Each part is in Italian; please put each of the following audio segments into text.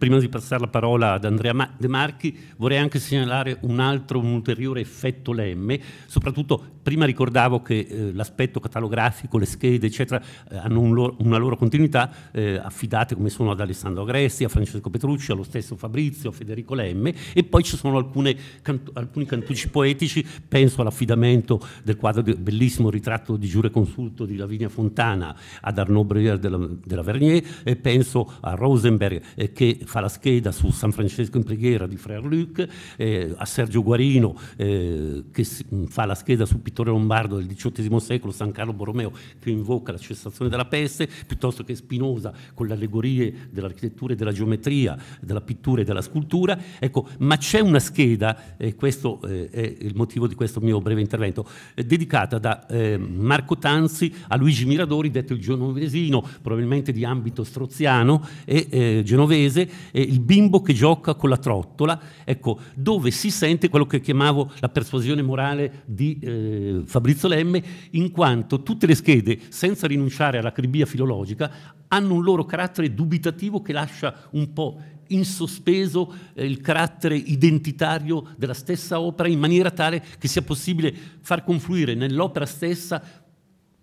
prima di passare la parola ad Andrea De Marchi, vorrei anche segnalare un altro, un ulteriore effetto lemme. Soprattutto prima ricordavo che eh, l'aspetto catalografico, le schede, eccetera, eh, hanno un loro, una loro continuità, eh, affidate come sono ad Alessandro Agresti, a Francesco Petrucci, allo stesso Fabrizio, a Federico Lemme, e poi ci sono alcune, cantu alcuni cantucci poetici, penso all'affidamento del quadro di, bellissimo ritratto di Giure Consulto di Lavinia Fontana ad Arnaud Breuer della, della Vernier, penso a Rosenberg eh, che fa la scheda su San Francesco in preghiera di Frère Luc, eh, a Sergio Guarino eh, che mm, fa la scheda sul pittore lombardo del XVIII secolo, San Carlo Borromeo che invoca la cessazione della peste, piuttosto che Spinosa con le allegorie dell'architettura e della geometria, della pittura e della scultura. Ecco, ma c'è una scheda, e questo eh, è il motivo di questo mio breve intervento, eh, dedicata da ehm, Marco Tanzi a Luigi Miradori, detto il genovesino, probabilmente di ambito stroziano e eh, genovese, eh, il bimbo che gioca con la trottola, ecco, dove si sente quello che chiamavo la persuasione morale di eh, Fabrizio Lemme, in quanto tutte le schede, senza rinunciare alla cribia filologica, hanno un loro carattere dubitativo che lascia un po' in sospeso eh, il carattere identitario della stessa opera in maniera tale che sia possibile far confluire nell'opera stessa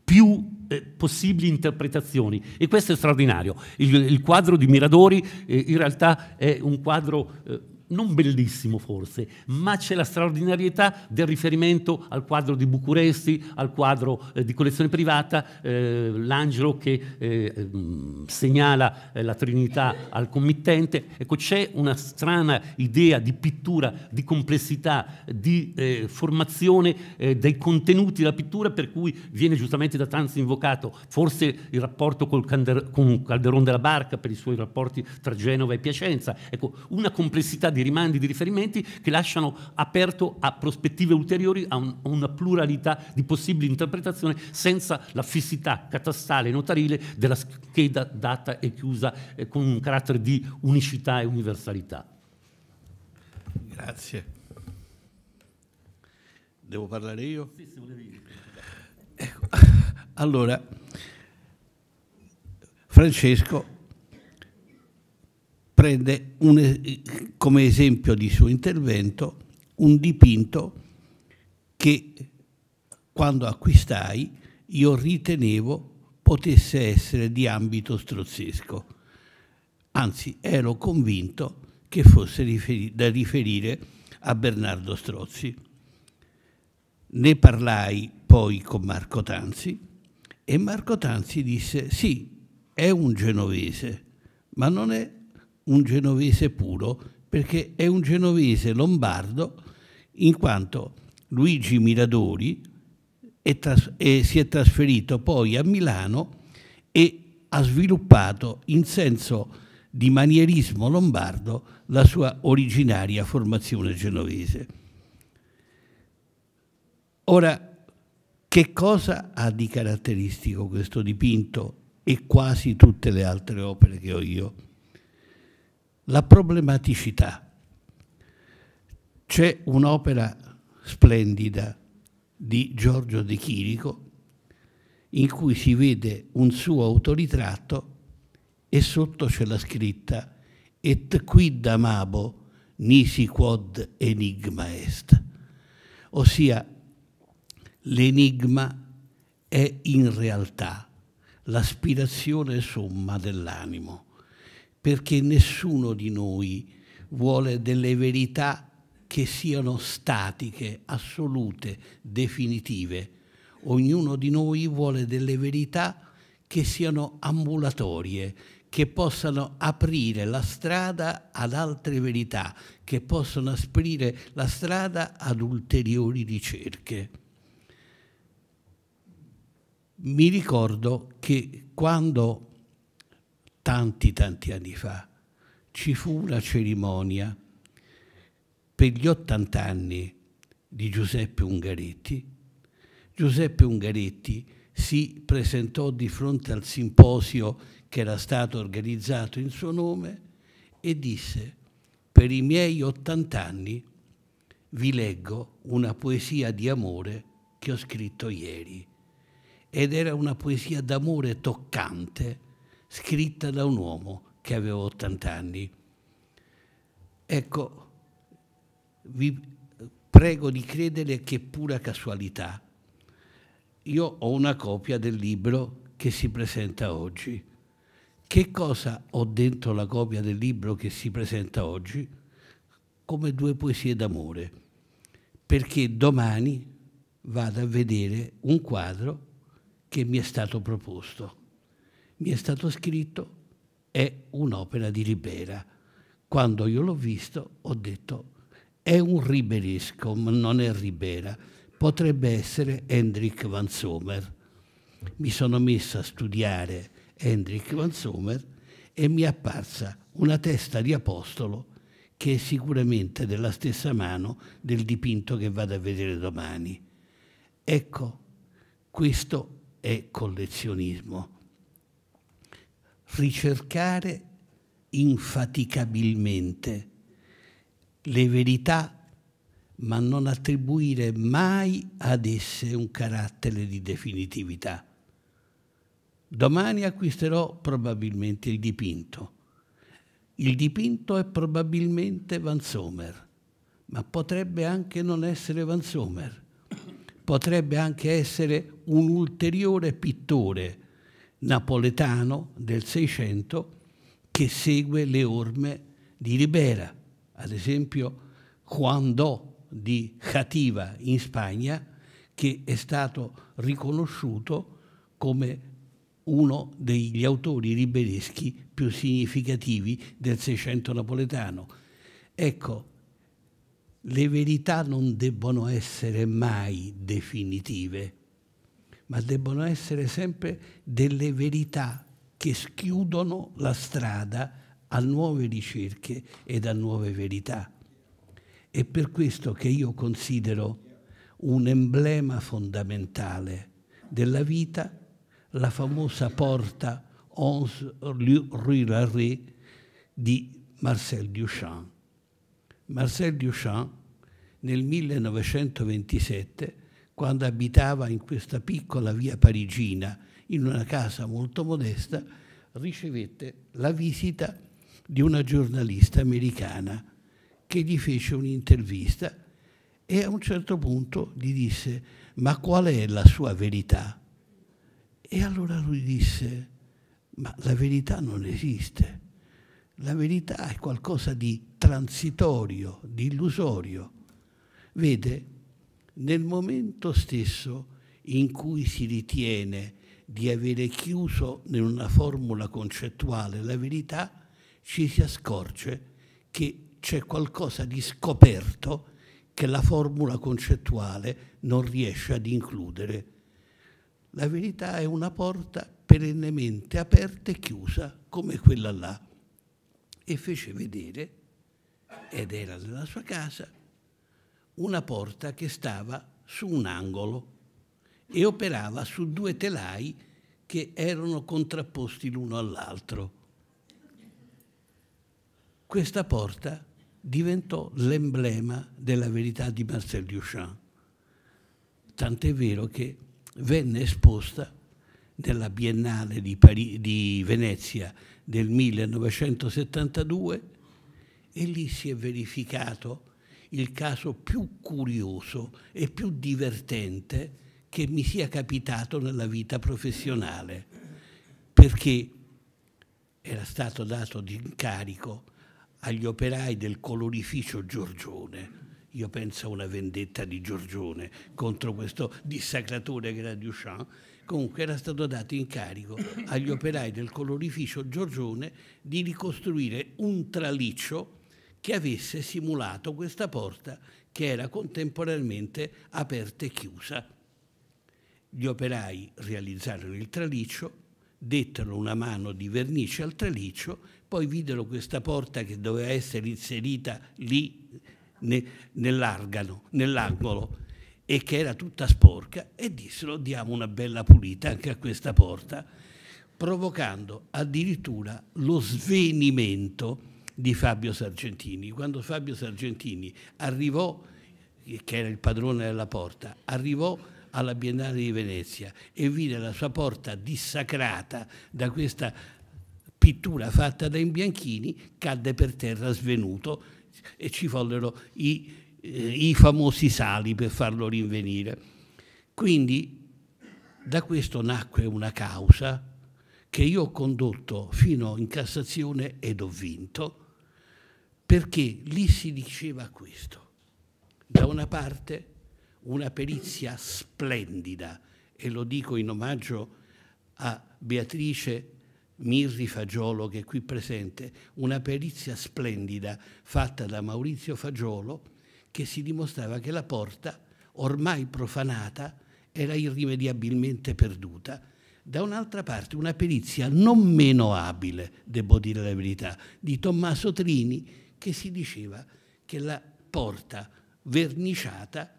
più eh, possibili interpretazioni e questo è straordinario. Il, il quadro di Miradori eh, in realtà è un quadro... Eh, non bellissimo forse, ma c'è la straordinarietà del riferimento al quadro di Bucuresti, al quadro eh, di collezione privata, eh, l'angelo che eh, mm, segnala eh, la Trinità al committente. Ecco, c'è una strana idea di pittura, di complessità, di eh, formazione eh, dei contenuti della pittura, per cui viene giustamente da Tanzi invocato forse il rapporto Calder con Calderon della Barca per i suoi rapporti tra Genova e Piacenza. Ecco, una complessità di di rimandi, di riferimenti che lasciano aperto a prospettive ulteriori, a, un, a una pluralità di possibili interpretazioni senza la fissità catastale e notarile della scheda data e chiusa eh, con un carattere di unicità e universalità. Grazie. Devo parlare io? Sì, se volevi. Ecco. Allora, Francesco prende un, come esempio di suo intervento un dipinto che quando acquistai io ritenevo potesse essere di ambito strozzesco. Anzi, ero convinto che fosse riferi da riferire a Bernardo Strozzi. Ne parlai poi con Marco Tanzi e Marco Tanzi disse sì, è un genovese, ma non è un genovese puro, perché è un genovese lombardo, in quanto Luigi Miradori è tras- è, si è trasferito poi a Milano e ha sviluppato in senso di manierismo lombardo la sua originaria formazione genovese. Ora, che cosa ha di caratteristico questo dipinto e quasi tutte le altre opere che ho io? la problematicità. C'è un'opera splendida di Giorgio De Chirico in cui si vede un suo autoritratto e sotto c'è la scritta et quid amabo nisi quod enigma est, ossia l'enigma è in realtà l'aspirazione somma dell'animo perché nessuno di noi vuole delle verità che siano statiche, assolute, definitive. Ognuno di noi vuole delle verità che siano ambulatorie, che possano aprire la strada ad altre verità, che possano aprire la strada ad ulteriori ricerche. Mi ricordo che quando tanti tanti anni fa, ci fu una cerimonia per gli 80 anni di Giuseppe Ungaretti. Giuseppe Ungaretti si presentò di fronte al simposio che era stato organizzato in suo nome e disse per i miei 80 anni vi leggo una poesia di amore che ho scritto ieri ed era una poesia d'amore toccante scritta da un uomo che aveva 80 anni. Ecco, vi prego di credere che è pura casualità. Io ho una copia del libro che si presenta oggi. Che cosa ho dentro la copia del libro che si presenta oggi? Come due poesie d'amore, perché domani vado a vedere un quadro che mi è stato proposto mi è stato scritto, è un'opera di Ribera. Quando io l'ho visto ho detto è un riberesco, ma non è Ribera, potrebbe essere Hendrik Van Sommer. Mi sono messo a studiare Hendrik Van Sommer e mi è apparsa una testa di apostolo che è sicuramente della stessa mano del dipinto che vado a vedere domani. Ecco, questo è collezionismo ricercare infaticabilmente le verità, ma non attribuire mai ad esse un carattere di definitività. Domani acquisterò probabilmente il dipinto. Il dipinto è probabilmente Van Sommer, ma potrebbe anche non essere Van Sommer, potrebbe anche essere un ulteriore pittore napoletano del Seicento che segue le orme di Ribera, ad esempio Quando di Cativa in Spagna, che è stato riconosciuto come uno degli autori ribereschi più significativi del Seicento napoletano. Ecco, le verità non debbono essere mai definitive ma debbono essere sempre delle verità che schiudono la strada a nuove ricerche ed a nuove verità. È per questo che io considero un emblema fondamentale della vita la famosa porta Onze Rue Larré di Marcel Duchamp. Marcel Duchamp nel 1927 quando abitava in questa piccola via parigina, in una casa molto modesta, ricevette la visita di una giornalista americana che gli fece un'intervista e a un certo punto gli disse ma qual è la sua verità? E allora lui disse ma la verità non esiste, la verità è qualcosa di transitorio, di illusorio. Vede, nel momento stesso in cui si ritiene di avere chiuso in una formula concettuale la verità, ci si accorge che c'è qualcosa di scoperto che la formula concettuale non riesce ad includere. La verità è una porta perennemente aperta e chiusa, come quella là. E fece vedere, ed era nella sua casa, una porta che stava su un angolo e operava su due telai che erano contrapposti l'uno all'altro. Questa porta diventò l'emblema della verità di Marcel Duchamp, tant'è vero che venne esposta nella Biennale di, Pari di Venezia del 1972 e lì si è verificato il caso più curioso e più divertente che mi sia capitato nella vita professionale, perché era stato dato d'incarico agli operai del colorificio Giorgione. Io penso a una vendetta di Giorgione contro questo dissacratore che era Duchamp. Comunque era stato dato incarico agli operai del colorificio Giorgione di ricostruire un traliccio che avesse simulato questa porta che era contemporaneamente aperta e chiusa. Gli operai realizzarono il traliccio, dettero una mano di vernice al traliccio, poi videro questa porta che doveva essere inserita lì nell'angolo e che era tutta sporca e dissero diamo una bella pulita anche a questa porta, provocando addirittura lo svenimento di Fabio Sargentini. Quando Fabio Sargentini arrivò, che era il padrone della porta, arrivò alla Biennale di Venezia e vide la sua porta dissacrata da questa pittura fatta da Imbianchini, cadde per terra svenuto e ci vollero i, eh, i famosi sali per farlo rinvenire. Quindi da questo nacque una causa che io ho condotto fino in Cassazione ed ho vinto, perché lì si diceva questo. Da una parte una perizia splendida, e lo dico in omaggio a Beatrice Mirri Fagiolo che è qui presente, una perizia splendida fatta da Maurizio Fagiolo che si dimostrava che la porta, ormai profanata, era irrimediabilmente perduta. Da un'altra parte una perizia non meno abile, devo dire la verità, di Tommaso Trini che si diceva che la porta verniciata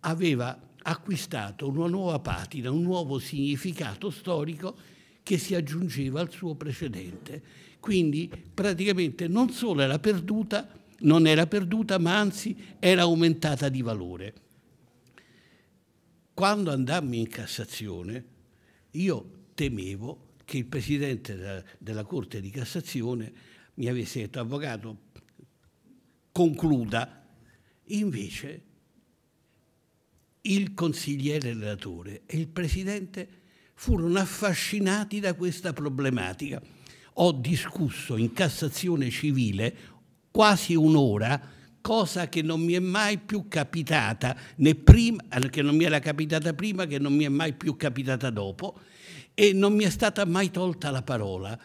aveva acquistato una nuova patina, un nuovo significato storico che si aggiungeva al suo precedente. Quindi praticamente non solo era perduta, non era perduta, ma anzi era aumentata di valore. Quando andammo in Cassazione, io temevo che il presidente della, Corte di Cassazione mi avesse detto, avvocato, concluda. Invece il consigliere relatore e il presidente furono affascinati da questa problematica. Ho discusso in Cassazione civile quasi un'ora cosa che non mi è mai più capitata, né prima, eh, che non mi era capitata prima, che non mi è mai più capitata dopo, e non mi è stata mai tolta la parola.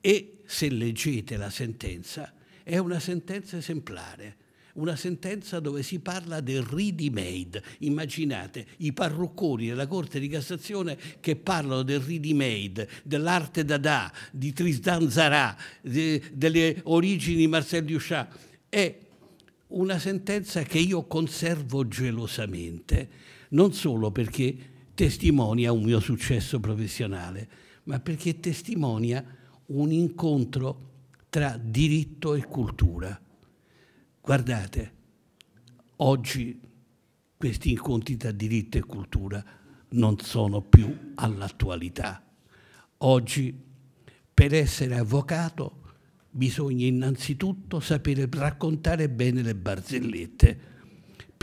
E se leggete la sentenza, è una sentenza esemplare, una sentenza dove si parla del ready-made. Immaginate i parrucconi della Corte di Cassazione che parlano del ready-made, dell'arte dada, di Tristan Zara, de, delle origini di Marcel Duchat. È una sentenza che io conservo gelosamente, non solo perché testimonia un mio successo professionale, ma perché testimonia un incontro tra diritto e cultura. Guardate, oggi questi incontri tra diritto e cultura non sono più all'attualità. Oggi per essere avvocato bisogna innanzitutto sapere raccontare bene le barzellette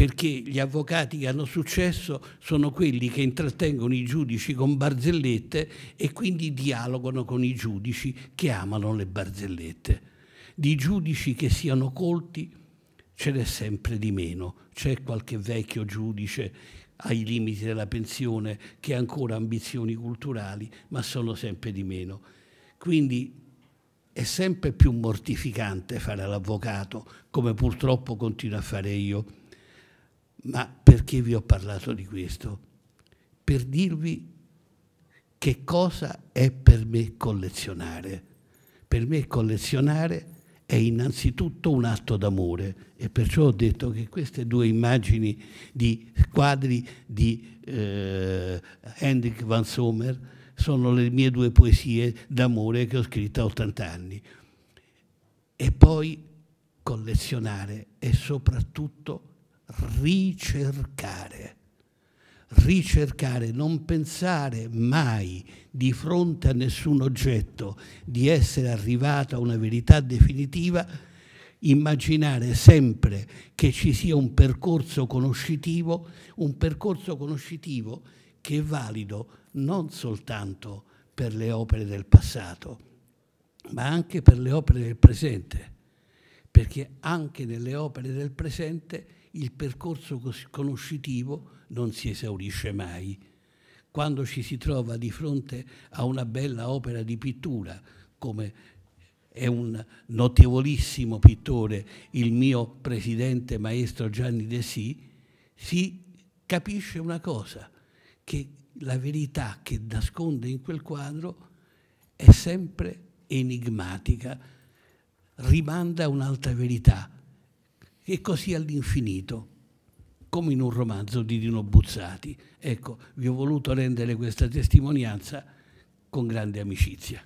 perché gli avvocati che hanno successo sono quelli che intrattengono i giudici con barzellette e quindi dialogano con i giudici che amano le barzellette. Di giudici che siano colti ce n'è sempre di meno. C'è qualche vecchio giudice ai limiti della pensione che ha ancora ambizioni culturali, ma sono sempre di meno. Quindi è sempre più mortificante fare l'avvocato, come purtroppo continuo a fare io. Ma perché vi ho parlato di questo? Per dirvi che cosa è per me collezionare. Per me collezionare è innanzitutto un atto d'amore e perciò ho detto che queste due immagini di quadri di eh, Hendrik van Sommer sono le mie due poesie d'amore che ho scritto a 80 anni. E poi collezionare è soprattutto ricercare. Ricercare, non pensare mai di fronte a nessun oggetto di essere arrivato a una verità definitiva, immaginare sempre che ci sia un percorso conoscitivo, un percorso conoscitivo che è valido non soltanto per le opere del passato, ma anche per le opere del presente, perché anche nelle opere del presente il percorso conoscitivo non si esaurisce mai. Quando ci si trova di fronte a una bella opera di pittura, come è un notevolissimo pittore il mio presidente maestro Gianni Dessì, si capisce una cosa, che la verità che nasconde in quel quadro è sempre enigmatica, rimanda a un'altra verità, e così all'infinito, come in un romanzo di Dino Buzzati. Ecco, vi ho voluto rendere questa testimonianza con grande amicizia.